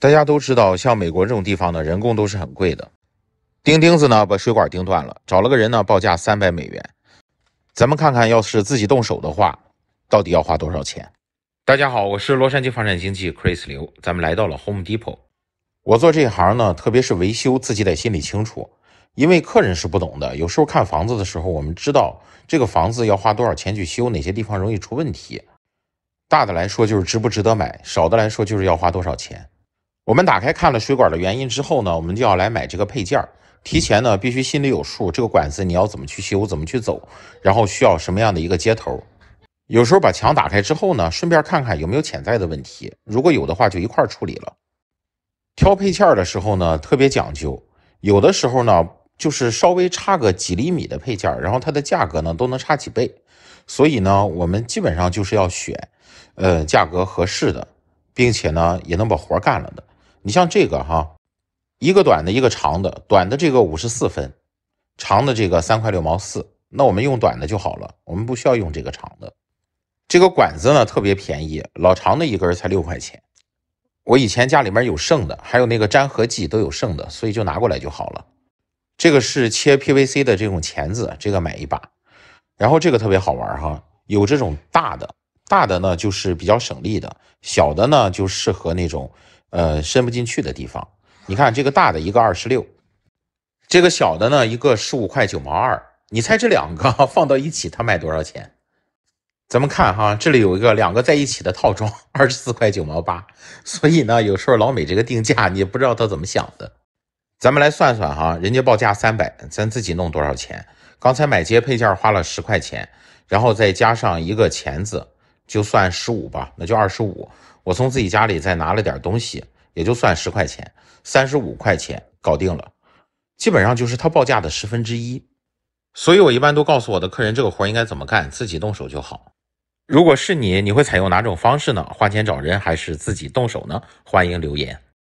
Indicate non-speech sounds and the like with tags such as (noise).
大家都知道，像美国这种地方呢，人工都是很贵的。钉钉子呢，把水管钉断了，找了个人呢，报价三百美元。咱们看看，要是自己动手的话，到底要花多少钱？大家好，我是洛杉矶房产经纪 Chris 刘，咱们来到了 Home Depot。我做这行呢，特别是维修，自己得心里清楚，因为客人是不懂的。有时候看房子的时候，我们知道这个房子要花多少钱去修，哪些地方容易出问题。大的来说就是值不值得买，少的来说就是要花多少钱。我们打开看了水管的原因之后呢，我们就要来买这个配件儿。提前呢必须心里有数，这个管子你要怎么去修，怎么去走，然后需要什么样的一个接头。有时候把墙打开之后呢，顺便看看有没有潜在的问题，如果有的话就一块儿处理了。挑配件儿的时候呢特别讲究，有的时候呢就是稍微差个几厘米的配件儿，然后它的价格呢都能差几倍。所以呢我们基本上就是要选，呃价格合适的，并且呢也能把活儿干了的。你像这个哈，一个短的，一个长的。短的这个五十四分，长的这个三块六毛四。那我们用短的就好了，我们不需要用这个长的。这个管子呢特别便宜，老长的一根才六块钱。我以前家里面有剩的，还有那个粘合剂都有剩的，所以就拿过来就好了。这个是切 PVC 的这种钳子，这个买一把。然后这个特别好玩哈，有这种大的，大的呢就是比较省力的，小的呢就适合那种。呃，伸不进去的地方，你看这个大的一个二十六，这个小的呢一个十五块九毛二，你猜这两个 (laughs) 放到一起它卖多少钱？咱们看哈，这里有一个两个在一起的套装，二十四块九毛八。所以呢，有时候老美这个定价你不知道他怎么想的。咱们来算算哈，人家报价三百，咱自己弄多少钱？刚才买些配件花了十块钱，然后再加上一个钳子。就算十五吧，那就二十五。我从自己家里再拿了点东西，也就算十块钱，三十五块钱搞定了。基本上就是他报价的十分之一。所以我一般都告诉我的客人，这个活应该怎么干，自己动手就好。如果是你，你会采用哪种方式呢？花钱找人还是自己动手呢？欢迎留言。